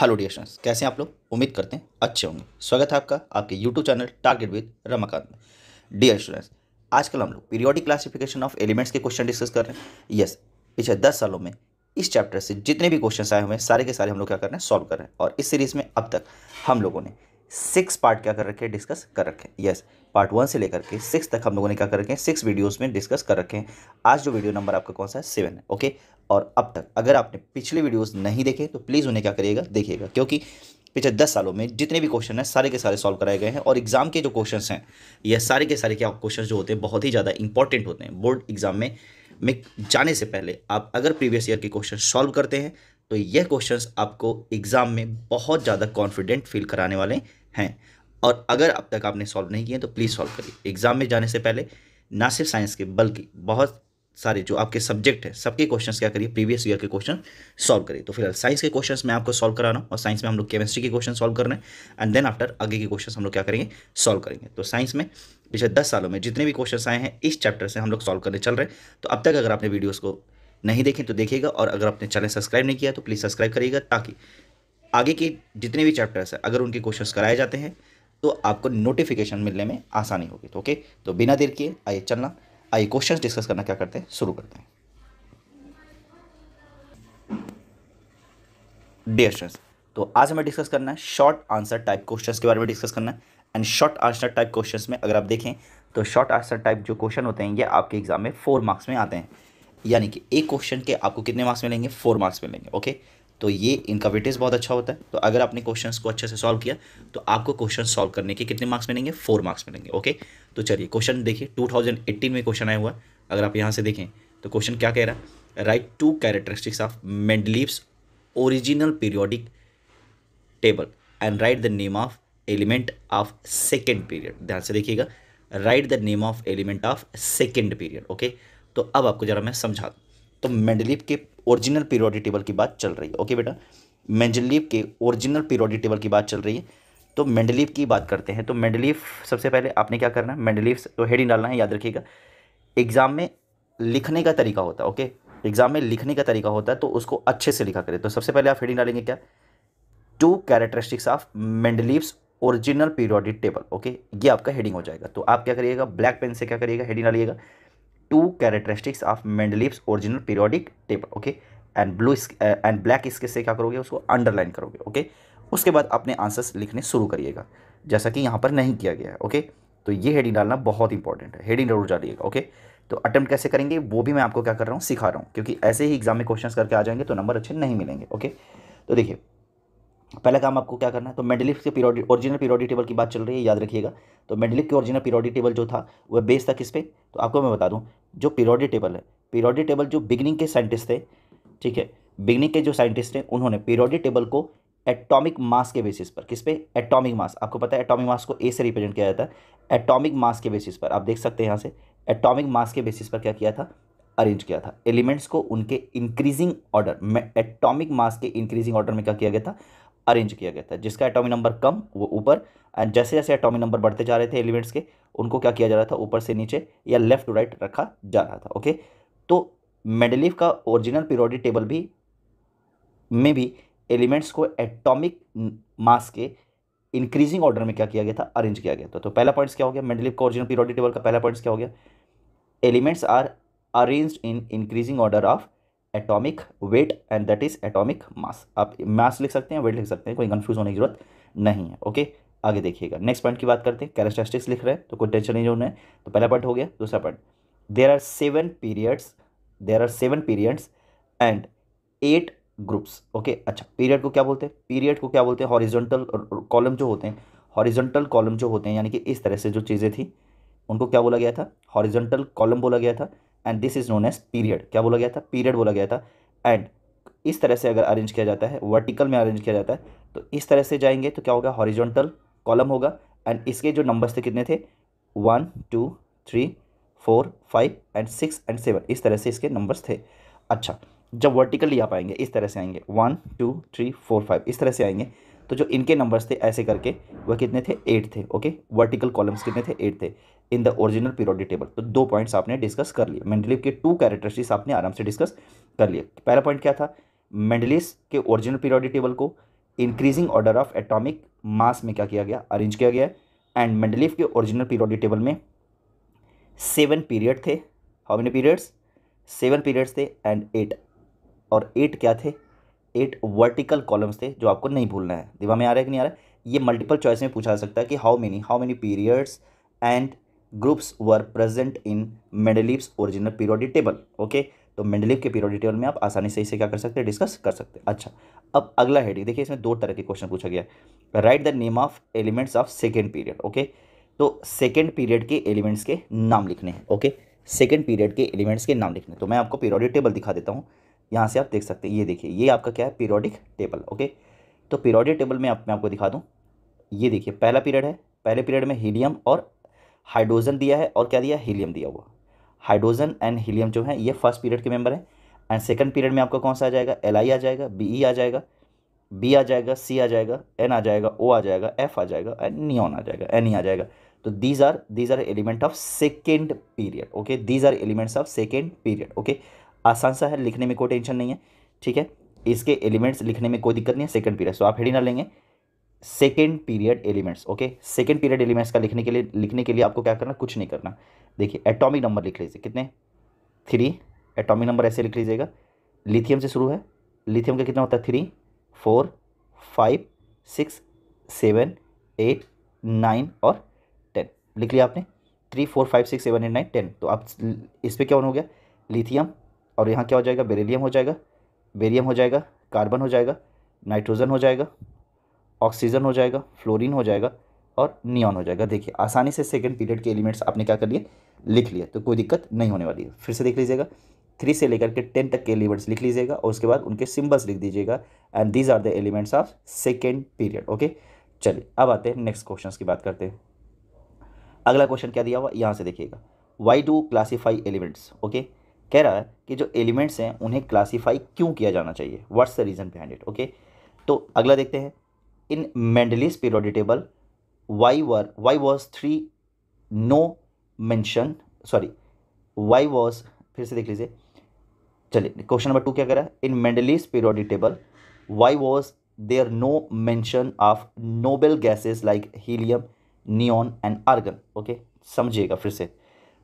Hello dear students कैसे हैं आप लोग उम्मीद करते हैं अच्छे होंगे स्वागत है आपका आपके YouTube channel target with Ramakant में डियर स्टूडेंट्स आजकल हम लोग पीरियोडिक क्लासिफिकेशन ऑफ एलिमेंट्स के क्वेश्चन डिस्कस कर रहे हैं यस पिछले दस सालों में इस चैप्टर से जितने भी क्वेश्चन आए हुए हैं सारे के सारे हम लोग क्या कर रहे हैं सॉल्व कर रहे हैं और इस सीरीज़ में अब तक हम लोगों ने सिक्स पार्ट क्या कर रखे हैं डिस्कस कर रखे हैं यस पार्ट वन से लेकर के सिक्स तक हम लोगों ने क्या कर रखे हैं सिक्स वीडियोस में डिस्कस कर रखे हैं आज जो वीडियो नंबर आपका कौन सा है सेवन है ओके और अब तक अगर आपने पिछले वीडियोस नहीं देखे तो प्लीज़ उन्हें क्या करिएगा देखिएगा क्योंकि पिछले दस सालों में जितने भी क्वेश्चन हैं सारे के सारे सॉल्व कराए गए हैं और एग्ज़ाम के जो क्वेश्चन हैं यह सारे के सारे क्या क्वेश्चन जो होते हैं बहुत ही ज़्यादा इंपॉर्टेंट होते हैं बोर्ड एग्ज़ाम में में जाने से पहले आप अगर प्रीवियस ईयर के क्वेश्चन सॉल्व करते हैं तो यह क्वेश्चन आपको एग्ज़ाम में बहुत ज़्यादा कॉन्फिडेंट फील कराने वाले हैं और अगर अब तक आपने सॉल्व नहीं किए तो प्लीज़ सॉल्व करिए एग्ज़ाम में जाने से पहले ना सिर्फ साइंस के बल्कि बहुत सारे जो आपके सब्जेक्ट हैं सबके क्वेश्चंस क्या करिए प्रीवियस ईयर के क्वेश्चन सॉल्व करिए तो फिलहाल साइंस के क्वेश्चंस मैं आपको सॉल्व करा रहा हूँ और साइंस में हम लोग केमिस्ट्री के क्वेश्चन सॉल्व करना है एंड देन आफ्टर आगे के क्वेश्चन हम लोग क्या करेंगे सॉल्व करेंगे तो साइंस में पिछले दस सालों में जितने भी क्वेश्चन आए हैं इस चैप्टर से हम लोग सॉल्व करने चल रहे हैं तो अब तक अगर आपने वीडियोज़ को नहीं देखें तो देखिएगा और अगर आपने चैनल सब्सक्राइब नहीं किया तो प्लीज़ सब्सक्राइब करिएगा ताकि आगे के जितने भी चैप्टर्स हैं अगर उनके क्वेश्चन कराए जाते हैं तो आपको नोटिफिकेशन मिलने में आसानी होगी तो ओके तो बिना देर किए आइए चलना आइए क्वेश्चंस डिस्कस करना क्या करते हैं शुरू करते हैं डियर स्टूडेंट्स तो आज हमें डिस्कस करना है शॉर्ट आंसर टाइप क्वेश्चन के बारे में डिस्कस करना है and short answer type question में अगर आप देखें तो शॉर्ट आंसर टाइप जो क्वेश्चन होते हैं ये आपके एग्जाम में फोर मार्क्स में आते हैं यानी कि एक क्वेश्चन के आपको कितने मार्क्स मिलेंगे फोर मार्क्स मिलेंगे ओके तो ये इनका वेटेज बहुत अच्छा होता है तो अगर आपने क्वेश्चन को अच्छे से सॉल्व किया तो आपको क्वेश्चन सॉल्व करने के कितने मार्क्स मिलेंगे फोर मार्क्स मिलेंगे ओके तो चलिए क्वेश्चन देखिए टू में क्वेश्चन आया हुआ अगर आप यहाँ से देखें तो क्वेश्चन क्या कह रहा है write two characteristics of Mendeleev's original periodic table and write the name of element of second period ध्यान से देखिएगा write the name of element of second period okay तो अब आपको ज़रा मैं समझा दूँ तो मेंडलीव के ओरिजिनल पीरियोडिक टेबल की बात चल रही है ओके बेटा मेंडलीव के ओरिजिनल पीरियोडिक टेबल की बात चल रही है तो मेंडलीव की बात करते हैं तो मेंडलीव सबसे पहले आपने क्या करना है मेंडलीव तो हेडिंग डालना है याद रखिएगा एग्ज़ाम में लिखने का तरीका होता है ओके एग्ज़ाम में लिखने का तरीका होता है तो उसको अच्छे से लिखा करें तो सबसे पहले आप हेडिंग डालेंगे क्या two characteristics of Mendeleev's original periodic table okay ये आपका हेडिंग हो जाएगा तो आप क्या करिएगा ब्लैक पेन से क्या करिएगा हेडिंग डालिएगा two characteristics of Mendeleev's original periodic table okay and blue and black इसके से क्या करोगे उसको अंडरलाइन करोगे ओके okay? उसके बाद अपने आंसर्स लिखने शुरू करिएगा जैसा कि यहाँ पर नहीं किया गया है ओके okay? तो ये हेडिंग डालना बहुत इंपॉर्टेंट है हेडिंग जरूर डालिएगा ओके okay? तो अटैम्प्ट कैसे करेंगे वो भी मैं आपको क्या कर रहा हूँ सिखा रहा हूँ क्योंकि ऐसे ही एग्जाम में क्वेश्चन करके आ जाएंगे तो नंबर अच्छे नहीं मिलेंगे ओके तो देखिए पहला काम आपको क्या करना है तो मेडलिफ के पीरियडिक ओरिजिनल पीरियडिक टेबल की बात चल रही है याद रखिएगा तो मेडलिफ के ओरिजिनल पीरियडिक टेबल जो था वह बेस था किस पे तो आपको मैं बता दूं जो पीरियडिक टेबल है पीरियडिक टेबल जो बिगनिंग के साइंटिस्ट थे ठीक है बिगनिंग के जो साइंटिस्ट हैं उन्होंने पीरियडिक टेबल को एटॉमिक मास के बेसिस पर किस पे एटॉमिक मास आपको पता है एटॉमिक मास को ए से रिप्रेजेंट किया जाता है एटॉमिक मास के बेसिस पर आप देख सकते हैं यहाँ से एटॉमिक मास के बेसिस पर क्या किया था अरेंज किया था एलिमेंट्स को उनके इंक्रीजिंग ऑर्डर में एटॉमिक मास के इंक्रीजिंग ऑर्डर में क्या किया गया था अरेंज किया गया था जिसका एटॉमिक नंबर कम वो ऊपर एंड जैसे जैसे एटॉमिक नंबर बढ़ते जा रहे थे एलिमेंट्स के उनको क्या किया जा रहा था ऊपर से नीचे या लेफ्ट टू राइट रखा जा रहा था ओके तो मेडलिफ का ओरिजिनल पीरियोडिक टेबल भी में भी एलिमेंट्स को एटॉमिक मास के इंक्रीजिंग ऑर्डर में क्या किया गया था अरेंज किया गया था तो पहला पॉइंट्स क्या हो गया मेडलिफ का ओरिजिनल पीरियोडिक टेबल का पहला पॉइंट्स क्या हो गया elements are arranged in increasing order of atomic weight and that is atomic mass आप मास लिख सकते हैं वेट लिख सकते हैं कोई कंफ्यूज होने की जरूरत नहीं है ओके आगे देखिएगा नेक्स्ट पॉइंट की बात करते हैं कैरेस्टैस्टिक्स लिख रहे हैं तो कोई टेंशन नहीं होना है तो पहला पॉइंट हो गया दूसरा point there are seven periods there are seven periods and eight groups okay अच्छा पीरियड को क्या बोलते हैं पीरियड को क्या बोलते हैं हॉरिजॉन्टल कॉलम जो होते हैं हॉरिजॉन्टल कॉलम जो होते हैं यानी कि इस तरह से जो चीज़ें थी उनको क्या बोला गया था हॉरिजॉन्टल कॉलम बोला गया था and this is known as period क्या बोला गया था पीरियड बोला गया था एंड इस तरह से अगर अरेंज किया जाता है वर्टिकल में अरेंज किया जाता है तो इस तरह से जाएंगे तो क्या होगा हॉरिजॉन्टल कॉलम होगा एंड इसके जो नंबर्स थे कितने थे one two three four five and six and seven इस तरह से इसके नंबर्स थे अच्छा जब वर्टिकली आप आएंगे इस तरह से आएंगे one two three four five इस तरह से आएंगे तो जो इनके नंबर्स थे ऐसे करके वह कितने थे एट थे ओके वर्टिकल कॉलम्स कितने थे एट थे in the original periodic table तो दो पॉइंट्स आपने डिस्कस कर लिए मेंडलिव के टू कैरेक्टरिस्टिक्स आपने आराम से डिस्कस कर लिए पहला पॉइंट क्या था मेंडलिस के ओरिजिनल पीरियोडिक टेबल को increasing order of atomic mass में क्या किया गया अरेंज किया गया एंड मेंडलिव के ओरिजिनल पीरियोडिक टेबल में सेवन पीरियड थे how many periods seven periods थे एंड एट और एट क्या थे एट वर्टिकल कॉलम्स थे जो आपको नहीं भूलना है दिमाग में आ रहा है कि नहीं आ रहा है ये मल्टीपल चॉइस में पूछा जा सकता है कि how many how many periods and groups were present in Mendeleev's original periodic table okay तो मेंडलिप के पीरियोडिक टेबल में आप आसानी से इसे क्या कर सकते हैं डिस्कस कर सकते हैं अच्छा अब अगला हेडिंग देखिए इसमें दो तरह के क्वेश्चन पूछा गया write the name of elements of second period okay तो सेकेंड पीरियड के एलिमेंट्स के नाम लिखने हैं ओके सेकेंड पीरियड के एलिमेंट्स के नाम लिखने तो मैं आपको पीरियोडिक टेबल दिखा देता हूँ यहाँ से आप देख सकते हैं ये देखिए ये आपका क्या है पीरियोडिक टेबल ओके तो पीरियोडिक टेबल में आप मैं आपको दिखा दूँ ये देखिए पहला पीरियड है पहले पीरियड में हीलियम और हाइड्रोजन दिया है और क्या दिया हीलियम दिया हुआ हाइड्रोजन एंड हीलियम जो है ये फर्स्ट पीरियड के मेंबर हैं एंड सेकंड पीरियड में आपका कौन सा आ जाएगा एल आई आ जाएगा बी ई आ जाएगा बी आ जाएगा सी आ जाएगा एन आ जाएगा ओ आ जाएगा एफ आ जाएगा एंड नियॉन आ जाएगा एन ई आ जाएगा तो these are these are element of second period okay these are elements of second period okay आसान सा है लिखने में कोई टेंशन नहीं है ठीक है इसके एलिमेंट्स लिखने में कोई दिक्कत नहीं है सेकेंड पीरियड सो आप हेडी ना लेंगे second period elements okay second period elements का लिखने के लिए लिखने के लिए आपको क्या करना कुछ नहीं करना देखिए एटॉमिक नंबर लिख लीजिए कितने थ्री एटॉमिक नंबर ऐसे लिख लीजिएगा लिथियम से शुरू है लिथियम का कितना होता है three four five six seven eight nine और टेन लिख लिया आपने three four five six seven eight nine ten तो आप इस पर क्या हो गया लिथियम और यहाँ क्या हो जाएगा बेरेलीम हो जाएगा बेरियम हो जाएगा कार्बन हो जाएगा नाइट्रोजन हो जाएगा ऑक्सीजन हो जाएगा फ्लोरीन हो जाएगा और नियॉन हो जाएगा देखिए आसानी से सेकेंड पीरियड के एलिमेंट्स आपने क्या कर लिए लिख लिया तो कोई दिक्कत नहीं होने वाली है फिर से देख लीजिएगा थ्री से लेकर के टेन तक के एलिमेंट्स लिख लीजिएगा और उसके बाद उनके सिम्बल्स लिख दीजिएगा and these are the elements of second period okay चलिए अब आते हैं नेक्स्ट क्वेश्चन की बात करते हैं अगला क्वेश्चन क्या दिया हुआ यहाँ से देखिएगा why do classify elements okay कह रहा है कि जो एलिमेंट्स हैं उन्हें क्लासीफाई क्यों किया जाना चाहिए what's the reason behind it okay तो अगला देखते हैं in Mendeley's periodic table why were why was there no mention sorry why was फिर से देख लीजिए चलिए क्वेश्चन नंबर टू क्या करा in Mendeleev's periodic table why was there no mention of noble gases like helium neon and argon okay समझिएगा फिर से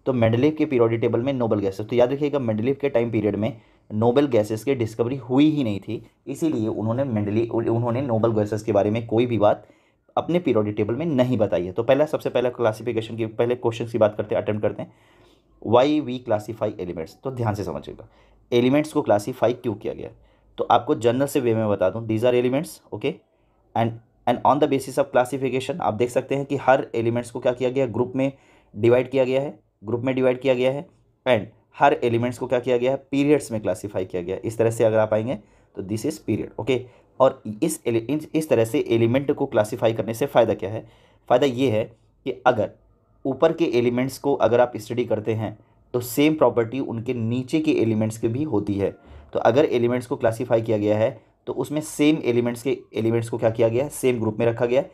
तो मेंडलीव के पीरियोडिक टेबल में नोबल गैसेस तो याद रखिएगा मेडलिव के टाइम पीरियड में नोबल गैसेस की डिस्कवरी हुई ही नहीं थी इसीलिए उन्होंने मेंडली उन्होंने नोबल गैसेस के बारे में कोई भी बात अपने पीरियोडिक टेबल में नहीं बताई है तो पहला सबसे पहला क्लासिफिकेशन की पहले क्वेश्चन की बात करते हैं अटैम्प्ट करते हैं वाई वी क्लासीफाई एलिमेंट्स तो ध्यान से समझिएगा एलिमेंट्स को क्लासीफाई क्यों किया गया तो आपको जनरल से वे में बता दूँ these are elements okay and and on the basis of classification आप देख सकते हैं कि हर एलिमेंट्स को क्या किया गया ग्रुप में डिवाइड किया गया है ग्रुप में डिवाइड किया गया है एंड हर एलिमेंट्स को क्या किया गया है पीरियड्स में क्लासीफाई किया गया इस तरह से अगर आप आएंगे तो दिस इज़ पीरियड ओके और इस इस तरह से एलिमेंट को क्लासीफाई करने से फ़ायदा क्या है फ़ायदा ये है कि अगर ऊपर के एलिमेंट्स को अगर आप स्टडी करते हैं तो सेम प्रॉपर्टी उनके नीचे के एलिमेंट्स की भी होती है तो अगर एलिमेंट्स को क्लासीफाई किया गया है तो उसमें सेम एलिमेंट्स के एलिमेंट्स को क्या किया गया है सेम ग्रुप में रखा गया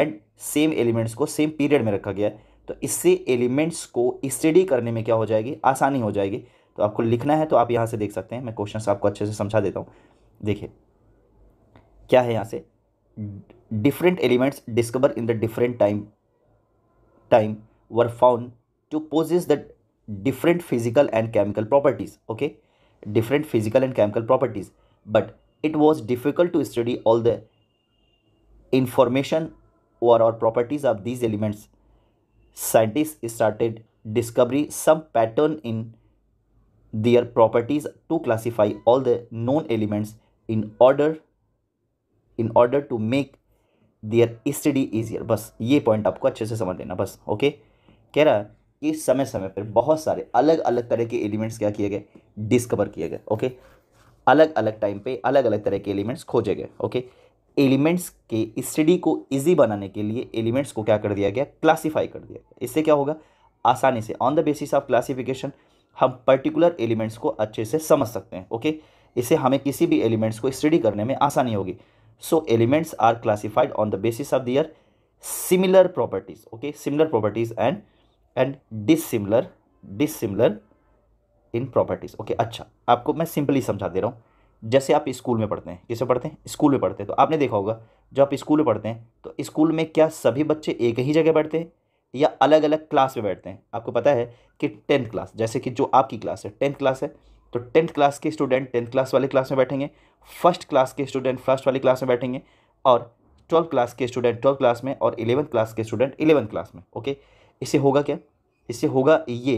एंड सेम एलिमेंट्स को सेम पीरियड में रखा गया है तो इससे एलिमेंट्स को स्टडी करने में क्या हो जाएगी आसानी हो जाएगी तो आपको लिखना है तो आप यहाँ से देख सकते हैं मैं क्वेश्चन आपको अच्छे से समझा देता हूँ देखिए क्या है यहाँ से different elements discover in the different time time were found to possess the different physical and chemical properties okay different physical and chemical properties but it was difficult to study all the information और properties of these elements scientists started discovery some pattern in their properties to classify all the known elements in order in order to make their study easier बस ये point आपको अच्छे से समझ लेना बस okay कह रहा है कि समय समय पर बहुत सारे अलग अलग तरह के एलिमेंट्स क्या किए गए डिस्कवर किए गए ओके अलग अलग टाइम पे अलग अलग तरह के एलिमेंट्स खोजे गए ओके एलिमेंट्स के स्टडी को इजी बनाने के लिए एलिमेंट्स को क्या कर दिया गया क्लासीफाई कर दिया गया इससे क्या होगा आसानी से on the basis of classification हम पर्टिकुलर एलिमेंट्स को अच्छे से समझ सकते हैं ओके इससे हमें किसी भी एलिमेंट्स को स्टडी करने में आसानी होगी so elements are classified on the basis of their similar properties okay similar properties and and dissimilar dissimilar in properties okay अच्छा आपको मैं सिंपली समझा दे रहा हूँ जैसे आप स्कूल में पढ़ते हैं किसे पढ़ते हैं स्कूल में पढ़ते हैं तो आपने देखा होगा जब आप स्कूल में पढ़ते हैं तो स्कूल में क्या सभी बच्चे एक ही जगह बैठते हैं या अलग अलग क्लास में बैठते हैं आपको पता है कि टेंथ क्लास जैसे कि जो आपकी क्लास है टेंथ क्लास है तो टेंथ क्लास के स्टूडेंट टेंथ क्लास वाले क्लास में बैठेंगे फर्स्ट क्लास के स्टूडेंट फर्स्ट वाली क्लास में बैठेंगे और ट्वेल्थ क्लास के स्टूडेंट ट्वेल्थ क्लास में और इलेवंथ क्लास के स्टूडेंट इलेवंथ क्लास में ओके इससे होगा क्या इससे होगा ये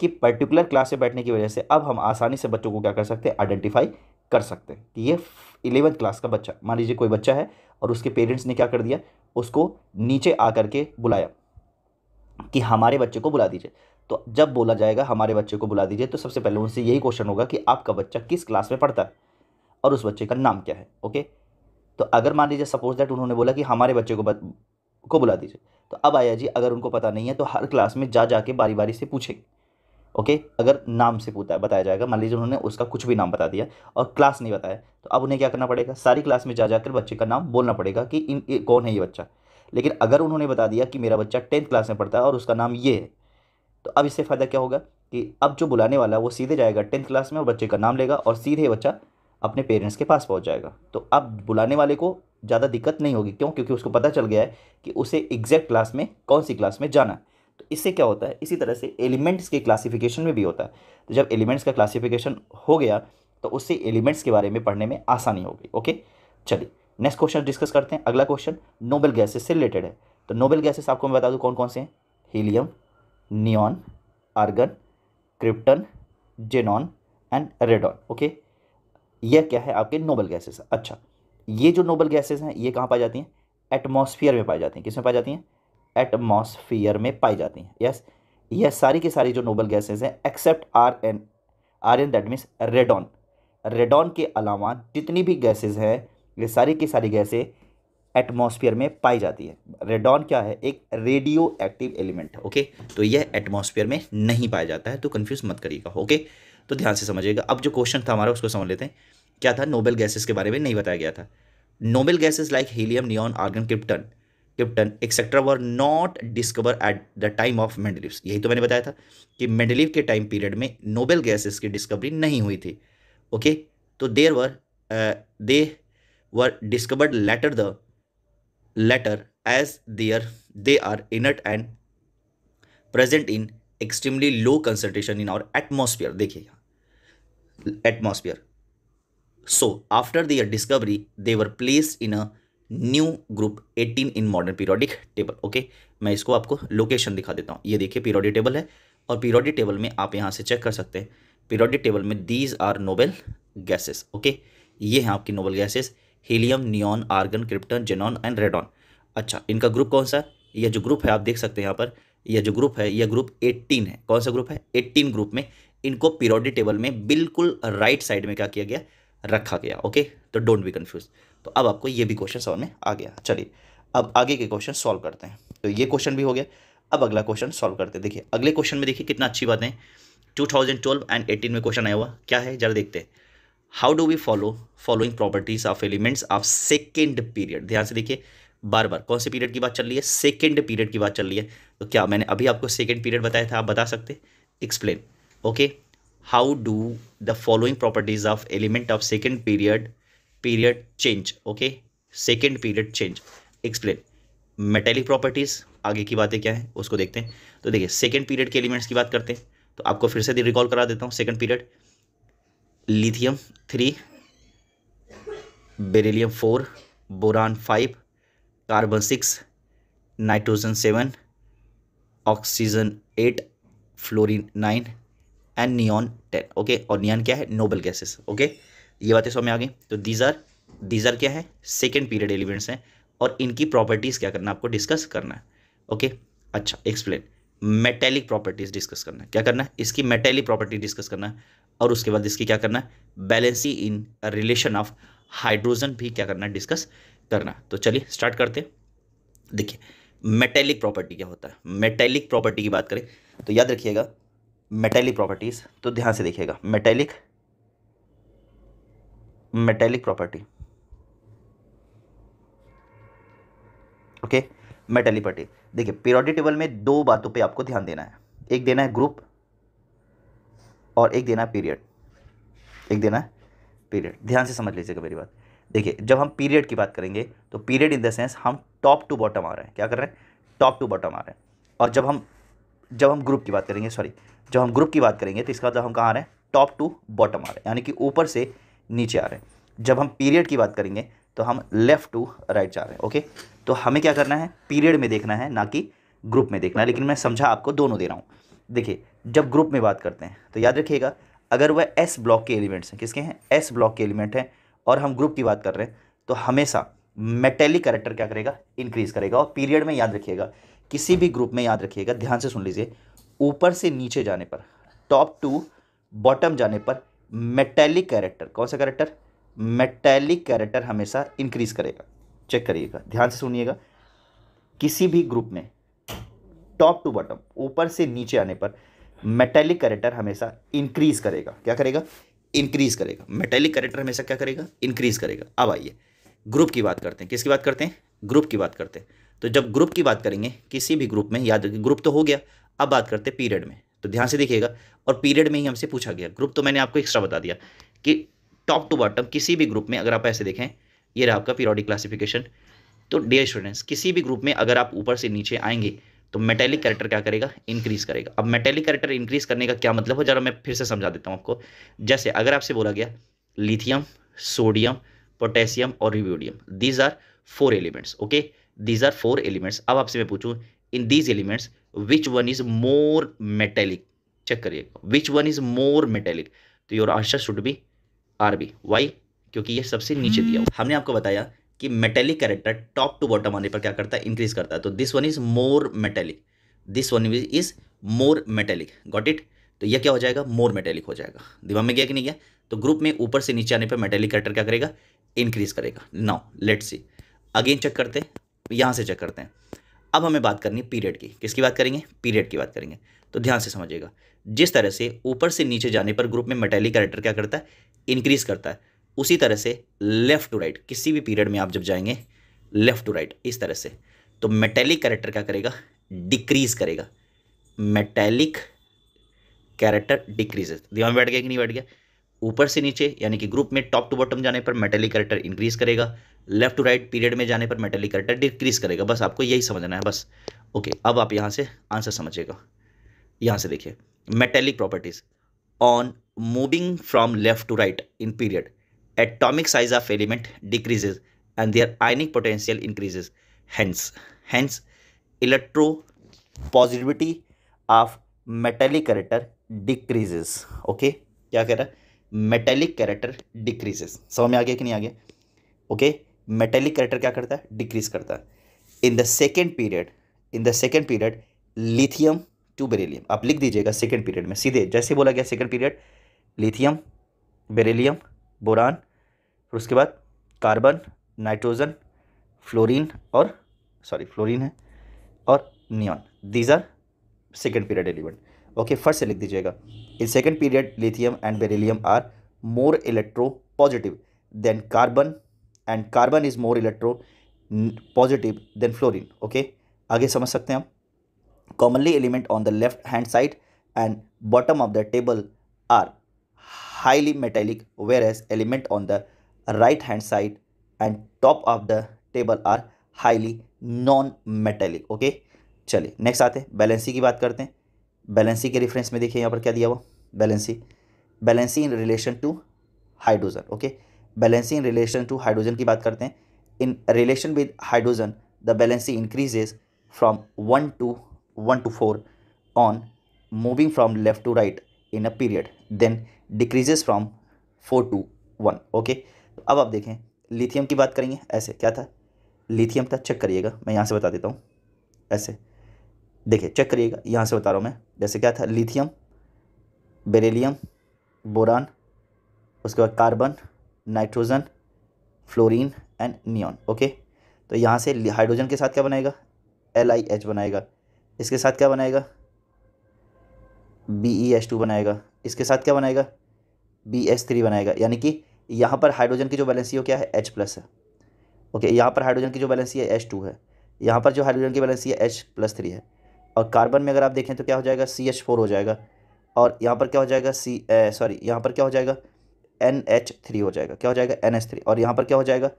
कि पर्टिकुलर क्लास में बैठने की वजह से अब हम आसानी से बच्चों को क्या कर सकते हैं आइडेंटिफाई कर सकते हैं कि ये इलेवंथ क्लास का बच्चा मान लीजिए कोई बच्चा है और उसके पेरेंट्स ने क्या कर दिया उसको नीचे आ करके बुलाया कि हमारे बच्चे को बुला दीजिए तो जब बोला जाएगा हमारे बच्चे को बुला दीजिए तो सबसे पहले उनसे यही क्वेश्चन होगा कि आपका बच्चा किस क्लास में पढ़ता है और उस बच्चे का नाम क्या है ओके तो अगर मान लीजिए सपोज दैट उन्होंने बोला कि हमारे बच्चे को को बुला दीजिए तो अब आया जी अगर उनको पता नहीं है तो हर क्लास में जा जा के बारी बारी से पूछेंगे ओके अगर नाम से पूछा बताया जाएगा मान लीजिए उन्होंने उसका कुछ भी नाम बता दिया और क्लास नहीं बताया तो अब उन्हें क्या करना पड़ेगा सारी क्लास में जा जाकर बच्चे का नाम बोलना पड़ेगा कि इन ए, कौन है ये बच्चा लेकिन अगर उन्होंने बता दिया कि मेरा बच्चा टेंथ क्लास में पढ़ता है और उसका नाम ये है तो अब इससे फ़ायदा क्या होगा कि अब जो बुलाने वाला है वो सीधे जाएगा टेंथ क्लास में और बच्चे का नाम लेगा और सीधे बच्चा अपने पेरेंट्स के पास पहुंच जाएगा तो अब बुलाने वाले को ज़्यादा दिक्कत नहीं होगी क्यों क्योंकि उसको पता चल गया है कि उसे एग्जैक्ट क्लास में कौन सी क्लास में जाना है तो इससे क्या होता है इसी तरह से एलिमेंट्स के क्लासिफिकेशन में भी होता है तो जब एलिमेंट्स का क्लासिफिकेशन हो गया तो उससे एलिमेंट्स के बारे में पढ़ने में आसानी होगी ओके चलिए नेक्स्ट क्वेश्चन डिस्कस करते हैं अगला क्वेश्चन नोबल गैसेस से रिलेटेड है तो नोबल गैसेस आपको मैं बता दूँ कौन कौन से हैं helium neon argon krypton xenon and radon okay यह क्या है आपके नोबल गैसेस अच्छा ये जो नोबल गैसेस हैं ये कहाँ पाई जाती हैं एटमॉस्फेयर में पाई जाती हैं किस में पाई जाती हैं एटमॉस्फेयर में पाई जाती हैं यस यह सारी की सारी जो नोबल गैसेज हैं except R N R N that means radon radon के अलावा जितनी भी गैसेज हैं ये सारी की सारी गैसें एटमॉस्फेयर में पाई जाती है रेडॉन क्या है एक रेडियो एक्टिव एलिमेंट है ओके तो यह एटमॉस्फेयर में नहीं पाया जाता है तो कन्फ्यूज़ मत करिएगा ओके तो ध्यान से समझिएगा अब जो क्वेश्चन था हमारा उसको समझ लेते हैं क्या था नोबेल गैसेस के बारे में नहीं बताया गया था noble gases like helium neon argon krypton krypton etcetera were not discover at the time of Mendeleev यही तो मैंने बताया था कि मेंडलिव के टाइम पीरियड में नोबेल गैसेस की डिस्कवरी नहीं हुई थी ओके तो there were they were discovered later the later as there they are inert and present in extremely low concentration in our atmosphere देखिए atmosphere so after their discovery they were placed in a new group 18 in modern periodic table okay मैं इसको आपको location दिखा देता हूँ ये देखिए periodic table है और पीरियोडिक टेबल में आप यहाँ से चेक कर सकते हैं पीरियोडिक टेबल में these are noble gases okay ये हैं आपकी noble gases helium neon argon krypton xenon and radon अच्छा इनका ग्रुप कौन सा है यह जो ग्रुप है आप देख सकते हैं यहाँ पर यह जो ग्रुप है यह ग्रुप एट्टीन है कौन सा ग्रुप है एट्टीन ग्रुप में इनको पीरियोडिक टेबल में बिल्कुल राइट साइड में क्या किया गया रखा गया ओके तो डोंट बी कन्फ्यूज़ तो अब आपको ये भी क्वेश्चन समझ में आ गया चलिए अब आगे के क्वेश्चन सॉल्व करते हैं तो ये क्वेश्चन भी हो गया अब अगला क्वेश्चन सॉल्व करते हैं देखिए अगले क्वेश्चन में देखिए कितना अच्छी बातें ट्वेल्व एंड एटीन में क्वेश्चन आया हुआ क्या है जरा देखते हैं how do we follow following properties of elements of second period ध्यान से देखिए बार बार कौन से पीरियड की बात चल रही है सेकेंड पीरियड की बात चल रही है तो क्या मैंने अभी आपको सेकेंड पीरियड बताया था आप बता सकते explain okay how do the following properties of element of second period period change okay second period change explain metallic properties आगे की बातें क्या है उसको देखते हैं तो देखिए सेकेंड पीरियड के एलिमेंट्स की बात करते हैं तो आपको फिर से रिकॉल करा देता हूँ second period lithium three beryllium four boron five carbon six nitrogen seven oxygen eight fluorine nine and neon ten okay और नियॉन क्या है नोबल गैसेस ओके okay? ये बातें सब में आ गई तो दीज आर दीज आर क्या है सेकेंड पीरियड एलिमेंट्स हैं और इनकी प्रॉपर्टीज़ क्या करना आपको डिस्कस करना है ओके अच्छा एक्सप्लेन मेटेलिक प्रॉपर्टीज़ डिस्कस करना है क्या करना है इसकी मेटेलिक प्रॉपर्टी डिस्कस करना है और उसके बाद इसकी क्या करना है valency in relation of hydrogen भी क्या करना है डिस्कस करना तो चलिए स्टार्ट करते हैं देखिए मेटेलिक प्रॉपर्टी क्या होता है मेटेलिक प्रॉपर्टी की बात करें तो याद रखिएगा मेटेलिक प्रॉपर्टीज़ तो ध्यान से देखिएगा metallic metallic property okay metallic property देखिए पीरियोडिक टेबल में दो बातों पे आपको ध्यान देना है एक देना है ग्रुप और एक देना है पीरियड एक देना है पीरियड ध्यान से समझ लीजिएगा मेरी बात देखिए जब हम पीरियड की बात करेंगे तो पीरियड इन द सेंस हम टॉप टू बॉटम आ रहे हैं क्या कर रहे हैं टॉप टू बॉटम आ रहे हैं और जब हम जब हम ग्रुप की बात करेंगे सॉरी जब हम ग्रुप की बात करेंगे तो इसका मतलब हम कहाँ आ रहे हैं टॉप टू बॉटम आ रहे हैं यानी कि ऊपर से नीचे आ रहे हैं जब हम पीरियड की बात करेंगे तो हम लेफ़्ट टू राइट जा रहे हैं ओके तो हमें क्या करना है पीरियड में देखना है ना कि ग्रुप में देखना है लेकिन मैं समझा आपको दोनों दे रहा हूँ देखिए जब ग्रुप में बात करते हैं तो याद रखिएगा अगर वह एस ब्लॉक के एलिमेंट्स हैं किसके हैं एस ब्लॉक के एलिमेंट हैं और हम ग्रुप की बात कर रहे हैं तो हमेशा मेटेलिक करेक्टर क्या करेगा इंक्रीज़ करेगा और पीरियड में याद रखिएगा किसी भी ग्रुप में याद रखिएगा ध्यान से सुन लीजिए ऊपर से नीचे जाने पर टॉप टू बॉटम जाने पर मेटेलिक कैरेक्टर कौन सा कैरेक्टर मेटेलिक कैरेक्टर हमेशा इंक्रीज करेगा चेक करिएगा ध्यान से सुनिएगा किसी भी ग्रुप में टॉप टू बॉटम ऊपर से नीचे आने पर मेटेलिक कैरेक्टर हमेशा इंक्रीज करेगा क्या करेगा इंक्रीज करेगा मेटेलिक कैरेक्टर हमेशा क्या करेगा इंक्रीज करेगा अब आइए ग्रुप की बात करते हैं किसकी बात करते हैं ग्रुप की बात करते हैं तो जब ग्रुप की बात करेंगे किसी भी ग्रुप में याद रखिए ग्रुप तो हो गया अब बात करते हैं पीरियड में तो ध्यान से देखिएगा और पीरियड में ही हमसे पूछा गया ग्रुप तो मैंने आपको एक्स्ट्रा बता दिया कि टॉप टू बॉटम किसी भी ग्रुप में अगर आप ऐसे देखें ये रहा आपका पीरियडिक क्लासिफिकेशन तो डियर स्टूडेंट्स किसी भी ग्रुप में अगर आप ऊपर से नीचे आएंगे तो मेटेलिक कैरेक्टर क्या करेगा इंक्रीज करेगा अब मेटेलिक कैरेक्टर इंक्रीज करने का क्या मतलब हो जरा मैं फिर से समझा देता हूँ आपको जैसे अगर आपसे बोला गया लिथियम सोडियम पोटेशियम और rubidium these are four elements okay these are four elements अब आपसे मैं पूछूँ in these elements which one is more metallic check करिएगा which one is more metallic तो your answer should be R B why क्योंकि ये सबसे नीचे दिया हुआ हमने आपको बताया कि metallic character top to bottom आने पर क्या करता है इंक्रीज करता है तो this one is more metallic this one is more metallic got it तो यह क्या हो जाएगा मोर मेटेलिक हो जाएगा दिमाग में गया कि नहीं गया तो ग्रुप में ऊपर से नीचे आने पर मेटेलिक कैरेक्टर क्या करेगा इंक्रीज करेगा now let's see again check करते हैं यहां से चेक करते हैं अब हमें बात करनी है पीरियड की किसकी बात करेंगे पीरियड की बात करेंगे तो ध्यान से समझिएगा जिस तरह से ऊपर से नीचे जाने पर ग्रुप में मेटेलिक कैरेक्टर क्या करता है इंक्रीज करता है उसी तरह से लेफ्ट टू राइट किसी भी पीरियड में आप जब जाएंगे लेफ्ट टू राइट इस तरह से तो मेटेलिक कैरेक्टर क्या करेगा डिक्रीज करेगा मेटेलिक कैरेक्टर डिक्रीजेस दिमाग में बैठ गया कि नहीं बैठ गया ऊपर से नीचे यानी कि ग्रुप में टॉप टू बॉटम जाने पर मेटेलिक करेक्टर इंक्रीज करेगा लेफ्ट टू राइट पीरियड में जाने पर मेटेलिक करेक्टर डिक्रीज करेगा बस आपको यही समझना है बस ओके अब आप यहाँ से आंसर समझिएगा यहाँ से देखिए metallic properties on moving from left to right in period atomic size of element decreases and their ionic potential increases hence hence electropositivity of metallic character decreases okay क्या कह रहा है मेटेलिक कैरेक्टर डिक्रीजेस समझ में आ गया कि नहीं आ गया ओके मेटेलिक कैरेक्टर क्या करता है डिक्रीज करता है in the second period in the second period lithium to beryllium आप लिख दीजिएगा सेकेंड पीरियड में सीधे जैसे बोला गया second period lithium beryllium boron फिर उसके बाद कार्बन नाइट्रोजन फ्लोरीन और सॉरी फ्लोरीन है और neon these are second period element okay first से लिख दीजिएगा in second period lithium and beryllium are more electropositive than carbon and carbon is more electropositive than fluorine okay आगे समझ सकते हैं हम commonly element on the left hand side and bottom of the table are highly metallic whereas element on the right hand side and top of the table are highly non metallic okay चलिए next आते हैं valency की बात करते हैं valency के reference में देखिए यहाँ पर क्या दिया हुआ valency valency in relation to hydrogen okay valency in relation to hydrogen की बात करते हैं in relation with hydrogen the valency increases from one to one to four on moving from left to right in a period then decreases from four to one okay अब आप देखें lithium की बात करेंगे ऐसे क्या था लिथियम था चेक करिएगा मैं यहाँ से बता देता हूँ ऐसे देखिए चेक करिएगा यहाँ से बता रहा हूँ मैं जैसे क्या था लिथियम बेरेलीम बोरान उसके बाद carbon nitrogen fluorine and neon okay तो यहाँ से हाइड्रोजन के साथ क्या बनाएगा एल आई एच बनाएगा इसके साथ क्या बनाएगा बी ई एच टू बनाएगा इसके साथ क्या बनाएगा बी एच थ्री बनाएगा यानी कि यहाँ पर हाइड्रोजन की जो बैलेंसी हो क्या है एच प्लस है ओके यहाँ पर हाइड्रोजन की जो बैलेंसी है एच टू है यहाँ पर जो हाइड्रोजन की बैलेंसी है एच प्लस थ्री है और कार्बन में अगर आप देखें तो क्या हो जाएगा सी एच फोर हो जाएगा और यहाँ पर क्या हो जाएगा सी सॉरी यहाँ पर क्या हो जाएगा एन एच थ्री हो जाएगा क्या हो जाएगा एन एच थ्री और यहाँ पर क्या हो जाएगा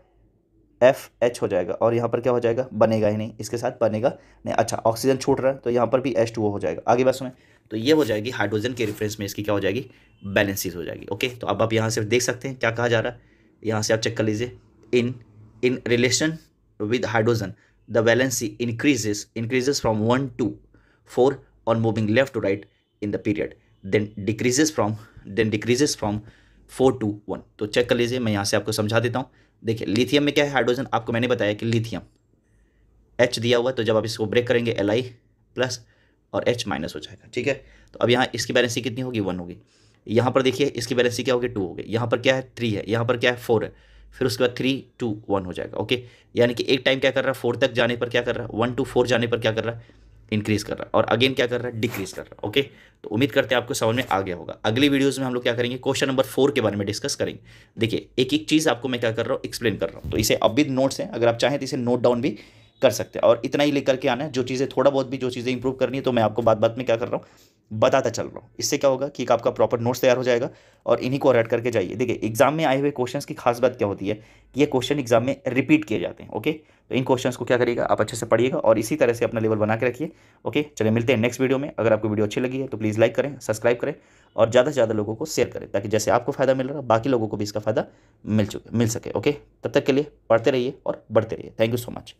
एफ एच हो जाएगा और यहाँ पर क्या हो जाएगा बनेगा ही नहीं इसके साथ बनेगा नहीं अच्छा ऑक्सीजन छूट रहा है तो यहाँ पर भी एच टू हो जाएगा आगे बात में तो ये हो जाएगी हाइड्रोजन के रेफरेंस में इसकी क्या हो जाएगी बैलेंसीज हो जाएगी ओके तो अब आप यहाँ से देख सकते हैं क्या कहा जा रहा है यहाँ से आप चेक कर लीजिए in in relation with hydrogen the valency increases increases from 1 to 4 on moving left to right in the period then decreases from then decreases from four to one तो चेक कर लीजिए मैं यहां से आपको समझा देता हूं देखिए लिथियम में क्या है हाइड्रोजन आपको मैंने बताया कि लिथियम एच दिया हुआ तो जब आप इसको ब्रेक करेंगे एल आई प्लस और एच माइनस हो जाएगा ठीक है तो अब यहां इसकी बैलेंसी कितनी होगी वन होगी यहां पर देखिए इसकी बैलेंसी क्या होगी टू होगी यहां पर क्या है थ्री है यहां पर क्या है फोर है फिर उसके बाद थ्री टू वन हो जाएगा ओके यानी कि एक टाइम क्या कर रहा है फोर तक जाने पर क्या कर रहा है वन टू फोर जाने पर क्या कर रहा है इंक्रीज़ कर रहा है और अगेन क्या कर रहा है डिक्रीज़ कर रहा है ओके तो उम्मीद करते हैं आपको समझ में आ गया होगा अगली वीडियोज़ में हम लोग क्या करेंगे क्वेश्चन नंबर फोर के बारे में डिस्कस करेंगे देखिए एक एक चीज़ आपको मैं क्या कर रहा हूँ एक्सप्लेन कर रहा हूँ तो इसे अब भी नोट्स हैं अगर आप चाहें तो इसे नोट डाउन भी कर सकते हैं और इतना ही लेकर के आना है जो चीज़ें थोड़ा बहुत भी जो चीज़ें इंप्रूव करनी है तो मैं आपको बात बात में क्या कर रहा हूँ बताता चल रहा हूँ इससे क्या होगा कि एक आपका प्रॉपर नोट्स तैयार हो जाएगा और इन्हीं को रेड करके जाइए देखिए एग्जाम में आए हुए क्वेश्चन की खास बात क्या होती है कि ये क्वेश्चन एग्जाम में रिपीट किए जाते हैं ओके तो इन क्वेश्चन को क्या करिएगा आप अच्छे से पढ़िएगा और इसी तरह से अपना लेवल बना के रखिए ओके चले मिलते हैं नेक्स्ट वीडियो में अगर आपको वीडियो अच्छी लगी है तो प्लीज़ लाइक करें सब्सक्राइब करें और ज़्यादा से ज़्यादा लोगों को शेयर करें ताकि जैसे आपको फ़ायदा मिल रहा है बाकी लोगों को भी इसका फ़ायदा मिल चुके मिल सके ओके तब तक के लिए पढ़ते रहिए और बढ़ते रहिए थैंक यू सो मच